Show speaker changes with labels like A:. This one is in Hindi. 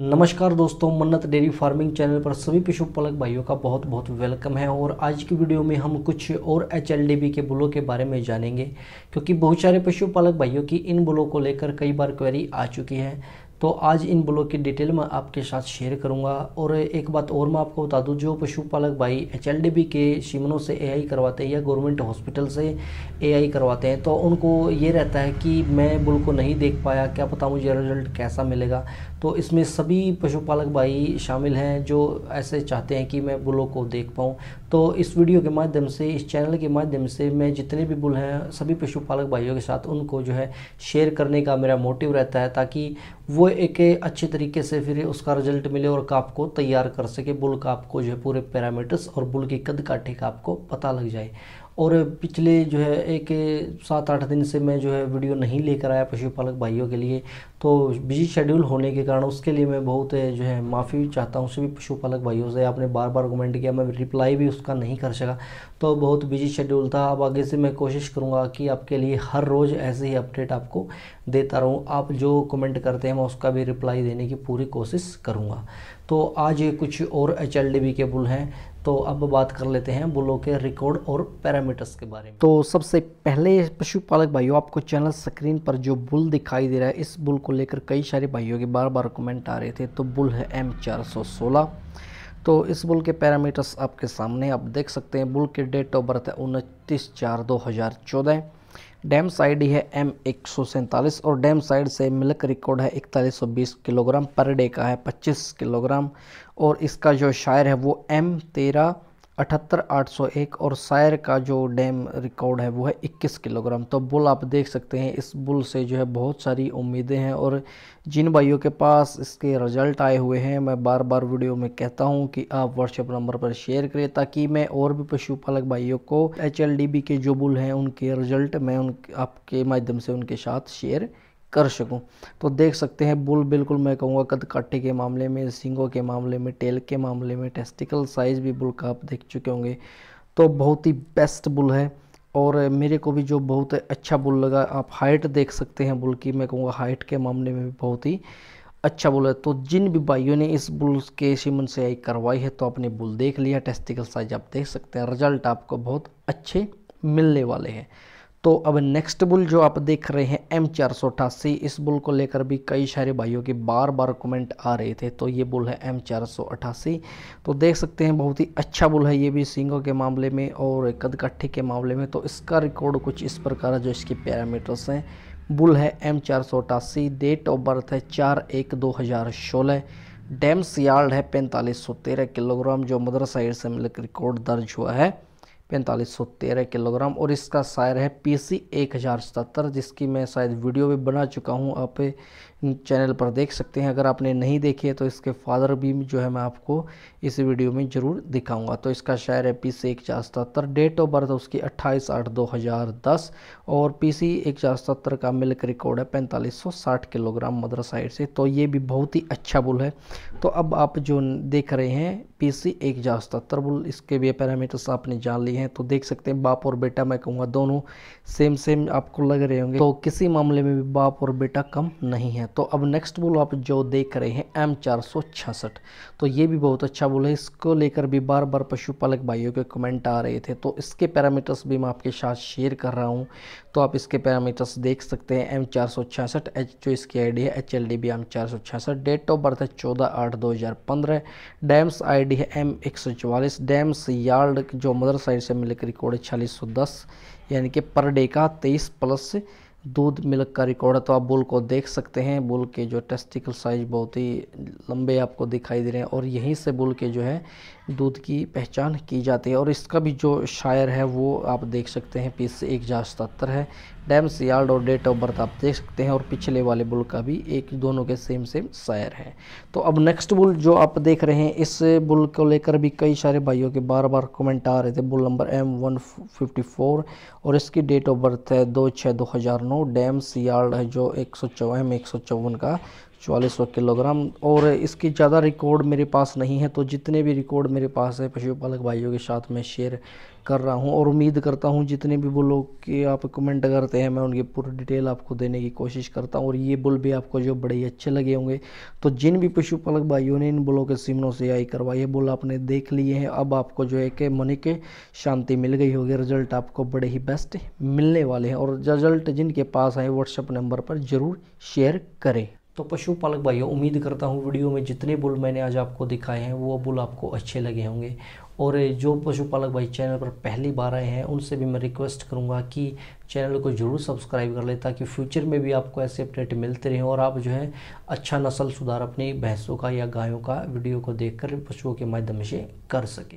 A: नमस्कार दोस्तों मन्नत डेयरी फार्मिंग चैनल पर सभी पशुपालक भाइयों का बहुत बहुत वेलकम है और आज की वीडियो में हम कुछ और एच के बुलों के बारे में जानेंगे क्योंकि बहुत सारे पशुपालक भाइयों की इन बुलों को लेकर कई बार क्वेरी आ चुकी है तो आज इन ब्लॉग की डिटेल मैं आपके साथ शेयर करूंगा और एक बात और मैं आपको बता दूं जो पशुपालक भाई एच के शिमनों से एआई करवाते हैं या गवर्नमेंट हॉस्पिटल से एआई करवाते हैं तो उनको ये रहता है कि मैं बुल को नहीं देख पाया क्या पता मुझे रिजल्ट कैसा मिलेगा तो इसमें सभी पशुपालक भाई शामिल हैं जो ऐसे चाहते हैं कि मैं बुलों को देख पाऊँ तो इस वीडियो के माध्यम से इस चैनल के माध्यम से मैं जितने भी बुल हैं सभी पशुपालक भाइयों के साथ उनको जो है शेयर करने का मेरा मोटिव रहता है ताकि वो एक अच्छे तरीके से फिर उसका रिजल्ट मिले और काप को तैयार कर सके बुल का आपको जो है पूरे पैरामीटर्स और बुल की कद काठे का आपको पता लग जाए और पिछले जो है एक सात आठ दिन से मैं जो है वीडियो नहीं लेकर आया पशुपालक भाइयों के लिए तो बिजी शेड्यूल होने के कारण उसके लिए मैं बहुत जो है माफ़ी चाहता हूँ सभी पशुपालक भाइयों से आपने बार बार कमेंट किया मैं रिप्लाई भी उसका नहीं कर सका तो बहुत बिजी शेड्यूल था अब आगे से मैं कोशिश करूँगा कि आपके लिए हर रोज़ ऐसे ही अपडेट आपको देता रहूँ आप जो कमेंट करते हैं मैं उसका भी रिप्लाई देने की पूरी कोशिश करूँगा तो आज कुछ और एच एल डी के बुल हैं तो अब बात कर लेते हैं बुलों के रिकॉर्ड और पैरामीटर्स के बारे में तो सबसे पहले पशुपालक भाइयों आपको चैनल स्क्रीन पर जो बुल दिखाई दे रहा है इस बुल को लेकर कई सारे भाइयों के बार बार कमेंट आ रहे थे तो बुल है एम चार सौ सोलह तो इस बुल के पैरामीटर्स आपके सामने आप देख सकते हैं बुल के डेट ऑफ बर्थ है उनतीस चार दो हज़ार चौदह डैम साइड है एम एक और डैम साइड से मिल्क रिकॉर्ड है इकतालीस किलोग्राम पर डे का है 25 किलोग्राम और इसका जो शायर है वो एम तेरह अठहत्तर आठ सौ एक और सायर का जो डैम रिकॉर्ड है वो है इक्कीस किलोग्राम तो बुल आप देख सकते हैं इस बुल से जो है बहुत सारी उम्मीदें हैं और जिन भाइयों के पास इसके रिजल्ट आए हुए हैं मैं बार बार वीडियो में कहता हूं कि आप व्हाट्सएप नंबर पर शेयर करें ताकि मैं और भी पशुपालक भाइयों को एच के जो बुल हैं उनके रिजल्ट मैं उन आपके माध्यम से उनके साथ शेयर कर सकूं तो देख सकते हैं बुल बिल्कुल मैं कहूँगा कद काटे के मामले में सिंगों के मामले में टेल के मामले में टेस्टिकल साइज़ भी बुल का आप देख चुके होंगे तो बहुत ही बेस्ट बुल है और मेरे को भी जो बहुत अच्छा बुल लगा आप हाइट देख सकते हैं बुल की मैं कहूँगा हाइट के मामले में भी बहुत ही अच्छा बुल है तो जिन भी भाइयों ने इस बुल के सीमन से आई करवाई है तो आपने बुल देख लिया टेस्टिकल साइज आप देख सकते हैं रिजल्ट आपको बहुत अच्छे मिलने वाले हैं तो अब नेक्स्ट बुल जो आप देख रहे हैं एम चार सौ अठासी इस बुल को लेकर भी कई सारे भाइयों के बार बार कमेंट आ रहे थे तो ये बुल है एम चार सौ अठासी तो देख सकते हैं बहुत ही अच्छा बुल है ये भी सिंगों के मामले में और कदकट्ठी के मामले में तो इसका रिकॉर्ड कुछ इस प्रकार है जो इसके पैरामीटर्स हैं बुल है एम चार सौ अठासी डेट ऑफ बर्थ है चार एक दो हज़ार सोलह डैम्स यार्ड है पैंतालीस सौ तेरह किलोग्राम जो मदरसा एयर से मिलकर रिकॉर्ड दर्ज हुआ है पैंतालीस सौ तेरह किलोग्राम और इसका शायर है पी सी एक हज़ार जिसकी मैं शायद वीडियो भी बना चुका हूँ आप चैनल पर देख सकते हैं अगर आपने नहीं देखे तो इसके फादर भी जो है मैं आपको इस वीडियो में ज़रूर दिखाऊंगा तो इसका शायर है पी सी एक सतहत्तर डेट ऑफ बर्थ उसकी 28 आठ 2010 और पी सी एक सतहत्तर का मिल्क रिकॉर्ड है 4560 किलोग्राम मदर साइड से तो ये भी बहुत ही अच्छा बुल है तो अब आप जो देख रहे हैं पी सी एक सतहत्तर बुल इसके भी पैरामीटर्स आपने जान लिए हैं तो देख सकते हैं बाप और बेटा मैं कहूँगा दोनों सेम सेम आपको लग रहे होंगे तो किसी मामले में भी बाप और बेटा कम नहीं है तो अब नेक्स्ट बुल आप जो देख रहे हैं एम चार सौ छियासठ तो ये भी बहुत अच्छा बुल है इसको लेकर भी बार बार पशुपालक भाइयों के कमेंट आ रहे थे तो इसके पैरामीटर्स भी मैं आपके साथ शेयर कर रहा हूँ तो आप इसके पैरामीटर्स देख सकते हैं एम चार सौ छियासठ एच जो इसकी आई डी है H L D B M चार सौ छियासठ डेट ऑफ बर्थ है चौदह आठ दो हज़ार पंद्रह डैम्स आई डी है एम एक सौ चवालीस डैम्स यार्ड जो मदर साइड से मिलकर रिकॉर्ड है छियालीस सौ दस यानी कि पर डे का तेईस प्लस दूध मिल्क का रिकॉर्ड है तो आप बुल को देख सकते हैं बुल के जो टेस्टिकल साइज बहुत ही लंबे आपको दिखाई दे रहे हैं और यहीं से बुल के जो है दूध की पहचान की जाती है और इसका भी जो शायर है वो आप देख सकते हैं पीस से एक हज़ार सतहत्तर है डैम्स यार्ड और डेट ऑफ बर्थ आप देख सकते हैं और पिछले वाले बुल का भी एक दोनों के सेम सेम शायर है तो अब नेक्स्ट बुल जो आप देख रहे हैं इस बुल को लेकर भी कई सारे भाइयों के बार बार कमेंट आ रहे थे bull number M one fifty four और इसकी डेट ऑफ बर्थ है दो छः दो हज़ार नौ दोनों डैम सियाल है जो एक सौ में एक का चालीस सौ किलोग्राम और इसकी ज़्यादा रिकॉर्ड मेरे पास नहीं है तो जितने भी रिकॉर्ड मेरे पास है पशुपालक भाइयों के साथ मैं शेयर कर रहा हूँ और उम्मीद करता हूँ जितने भी बुलों के आप कमेंट करते हैं मैं उनकी पूरी डिटेल आपको देने की कोशिश करता हूँ और ये बुल भी आपको जो बड़े ही अच्छे लगे होंगे तो जिन भी पशुपालक भाइयों ने इन बुलों के सिमनों से आई करवाई है बुल आपने देख लिए हैं अब आपको जो है कि मन के शांति मिल गई होगी रिजल्ट आपको बड़े ही बेस्ट मिलने वाले हैं और रिजल्ट जिनके पास आए व्हाट्सअप नंबर पर ज़रूर शेयर करें तो पशुपालक भाइयों उम्मीद करता हूँ वीडियो में जितने बुल मैंने आज आपको दिखाए हैं वो बुल आपको अच्छे लगे होंगे और जो पशुपालक भाई चैनल पर पहली बार आए हैं उनसे भी मैं रिक्वेस्ट करूँगा कि चैनल को ज़रूर सब्सक्राइब कर लें ताकि फ्यूचर में भी आपको ऐसे अपडेट मिलते रहें और आप जो है अच्छा नस्ल सुधार अपनी भैंसों का या गायों का वीडियो को देख पशुओं के माध्यम से कर सकें